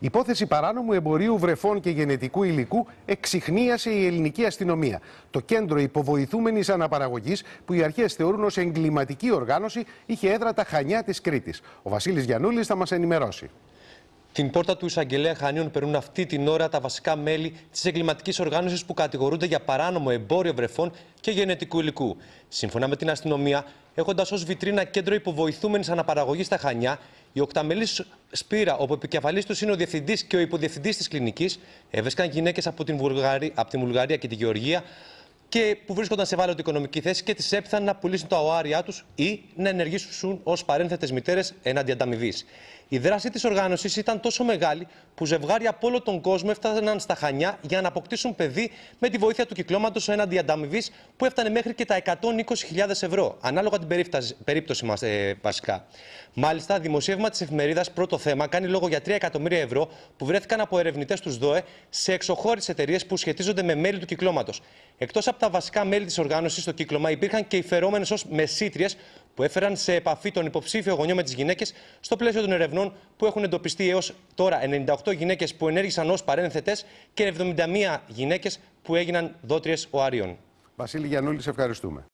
Υπόθεση παράνομου εμπορίου βρεφών και γενετικού υλικού εξυχνίασε η ελληνική αστυνομία. Το κέντρο υποβοηθούμενης αναπαραγωγής, που οι αρχές θεωρούν ως εγκληματική οργάνωση, είχε έδρα τα χανιά της Κρήτης. Ο Βασίλης Γιανούλης θα μας ενημερώσει. Την πόρτα του εισαγγελέα Χανίων περνούν αυτή την ώρα τα βασικά μέλη της εγκληματικής οργάνωσης που κατηγορούνται για παράνομο εμπόριο βρεφών και γενετικού υλικού. Σύμφωνα με την αστυνομία, έχοντας ως βιτρίνα κέντρο υποβοηθούμενης αναπαραγωγής στα Χανιά, η οκταμελής Σπύρα, όπου επικεφαλής του είναι ο διευθυντής και ο υποδιευθυντής της κλινικής, έβρισκαν γυναίκες από, την από την Βουλγαρία και τη Γεωργία, και που βρίσκονταν σε βάλλοντη οικονομική θέση και τι έπειθαν να πουλήσουν τα οάρια τους ή να ενεργήσουν ως παρένθετες μητέρες εναντί ανταμοιβής. Η δράση της οργάνωσης ήταν τόσο μεγάλη που ζευγάρια από όλο τον κόσμο έφταναν στα χανιά για να αποκτήσουν παιδί με τη βοήθεια του κυκλώματος εναντί ανταμοιβής που έφτανε μέχρι και τα 120.000 ευρώ, ανάλογα την περίπτωση μας ε, βασικά. Μάλιστα, δημοσίευμα της εφημερίδας Πρώτο Θέμα κάνει λόγο για 3 εκατομμύρια ευρώ που βρέθηκαν από ερευνητές τους ΔΟΕ σε εξωχώρε εταιρείες που σχετίζονται με μέλη του κυκλώματος. Εκτός από τα τα βασικά μέλη της οργάνωσης στο κύκλωμα υπήρχαν και οι φερόμενε ως μεσήτριες που έφεραν σε επαφή τον υποψήφιο γονιό με τις γυναίκες στο πλαίσιο των ερευνών που έχουν εντοπιστεί έως τώρα 98 γυναίκες που ενέργησαν ως παρένθετες και 71 γυναίκες που έγιναν δότριες οάριων. Βασίλη Γιανούλη, ευχαριστούμε.